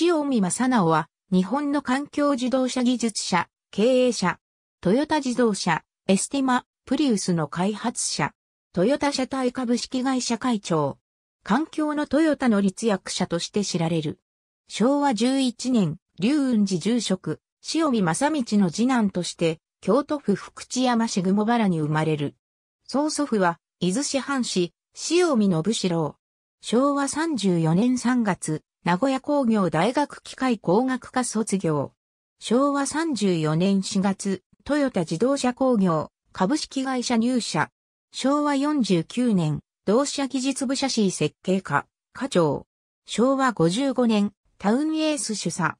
塩見正直は、日本の環境自動車技術者、経営者、トヨタ自動車、エスティマ、プリウスの開発者、トヨタ社体株式会社会長、環境のトヨタの立役者として知られる。昭和11年、龍雲寺住職、塩見正道の次男として、京都府福知山市雲原に生まれる。曽祖父は、伊豆市藩士、塩見信志郎。昭和34年3月、名古屋工業大学機械工学科卒業。昭和34年4月、トヨタ自動車工業株式会社入社。昭和49年、同社技術部社 C 設計課、課長。昭和55年、タウンエース主査。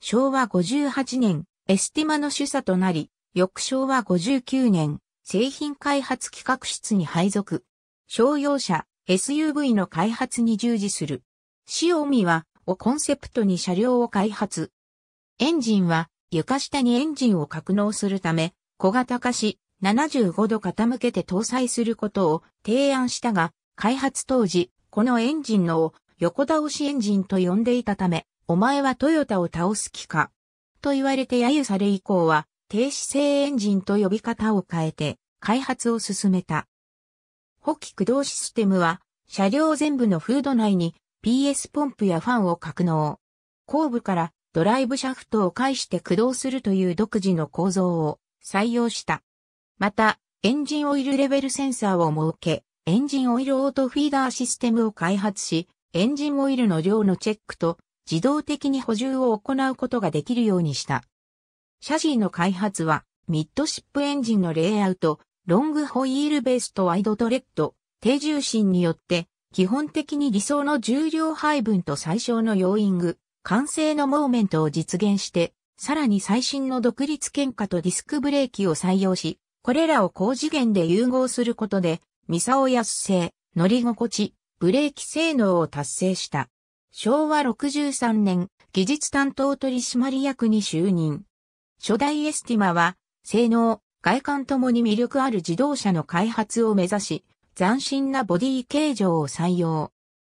昭和58年、エスティマの主査となり、翌昭和59年、製品開発企画室に配属。商用車、SUV の開発に従事する。塩見は、をコンセプトに車両を開発。エンジンは、床下にエンジンを格納するため、小型化し、75度傾けて搭載することを提案したが、開発当時、このエンジンのを横倒しエンジンと呼んでいたため、お前はトヨタを倒す気か。と言われて揶揄され以降は、停止性エンジンと呼び方を変えて、開発を進めた。補機駆動システムは、車両全部のフード内に PS ポンプやファンを格納。後部からドライブシャフトを介して駆動するという独自の構造を採用した。また、エンジンオイルレベルセンサーを設け、エンジンオイルオートフィーダーシステムを開発し、エンジンオイルの量のチェックと自動的に補充を行うことができるようにした。シャシーの開発は、ミッドシップエンジンのレイアウト、ロングホイールベースとワイドトレッド、低重心によって基本的に理想の重量配分と最小の要因具、完成のモーメントを実現して、さらに最新の独立喧嘩とディスクブレーキを採用し、これらを高次元で融合することで、ミサオ安性、乗り心地、ブレーキ性能を達成した。昭和63年、技術担当取締役に就任。初代エスティマは、性能、外観ともに魅力ある自動車の開発を目指し、斬新なボディ形状を採用。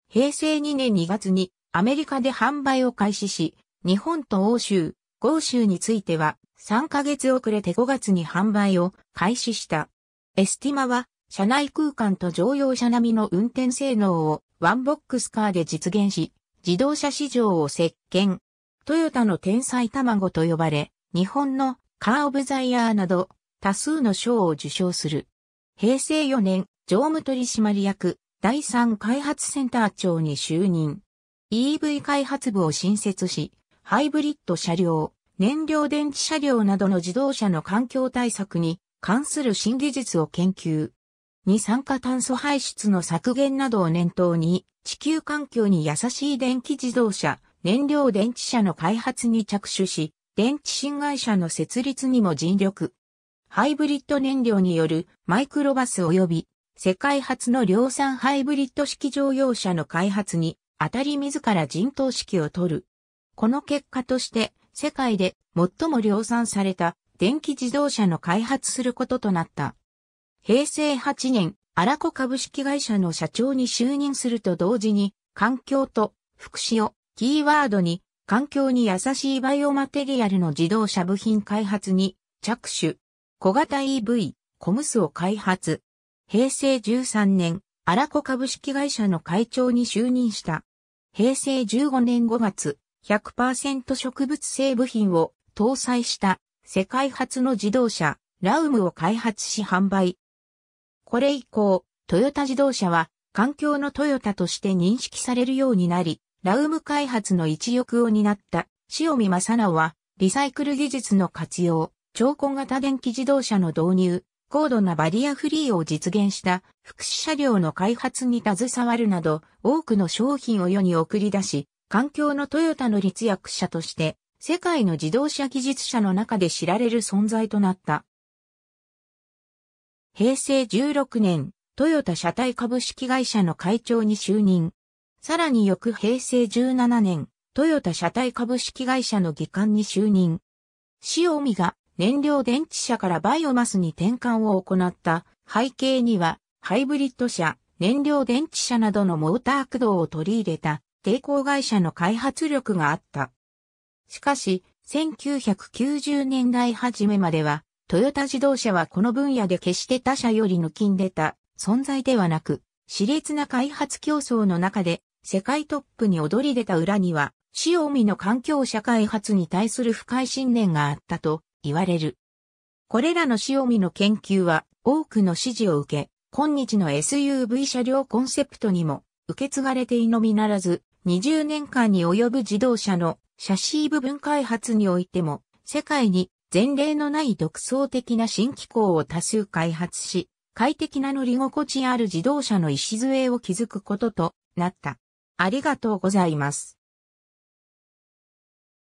平成2年2月にアメリカで販売を開始し、日本と欧州、豪州については3ヶ月遅れて5月に販売を開始した。エスティマは車内空間と乗用車並みの運転性能をワンボックスカーで実現し、自動車市場を席巻。トヨタの天才卵と呼ばれ、日本のカーオブザイヤーなど多数の賞を受賞する。平成4年、常務取締役、第三開発センター長に就任。EV 開発部を新設し、ハイブリッド車両、燃料電池車両などの自動車の環境対策に関する新技術を研究。二酸化炭素排出の削減などを念頭に、地球環境に優しい電気自動車、燃料電池車の開発に着手し、電池新会社の設立にも尽力。ハイブリッド燃料によるマイクロバス及び世界初の量産ハイブリッド式乗用車の開発に、当たり自ら陣頭指揮を取る。この結果として、世界で最も量産された電気自動車の開発することとなった。平成8年、ア子株式会社の社長に就任すると同時に、環境と福祉をキーワードに、環境に優しいバイオマテリアルの自動車部品開発に着手。小型 EV、コムスを開発。平成13年、ア子株式会社の会長に就任した。平成15年5月、100%植物性部品を搭載した世界初の自動車、ラウムを開発し販売。これ以降、トヨタ自動車は環境のトヨタとして認識されるようになり、ラウム開発の一翼を担った塩見正直は、リサイクル技術の活用、超高型電気自動車の導入、高度なバリアフリーを実現した福祉車両の開発に携わるなど多くの商品を世に送り出し、環境のトヨタの立役者として世界の自動車技術者の中で知られる存在となった。平成16年、トヨタ車体株式会社の会長に就任。さらに翌平成17年、トヨタ車体株式会社の議官に就任。塩見が燃料電池車からバイオマスに転換を行った背景には、ハイブリッド車、燃料電池車などのモーター駆動を取り入れた抵抗会社の開発力があった。しかし、1990年代初めまでは、トヨタ自動車はこの分野で決して他社より抜きんでた存在ではなく、熾烈な開発競争の中で世界トップに躍り出た裏には、塩見の環境社開発に対する深い信念があったと言われる。これらの潮見の研究は多くの支持を受け、今日の SUV 車両コンセプトにも受け継がれていのみならず、20年間に及ぶ自動車のシャシー部分開発においても、世界に前例のない独創的な新機構を多数開発し、快適な乗り心地ある自動車の礎を築くこととなった。ありがとうございます。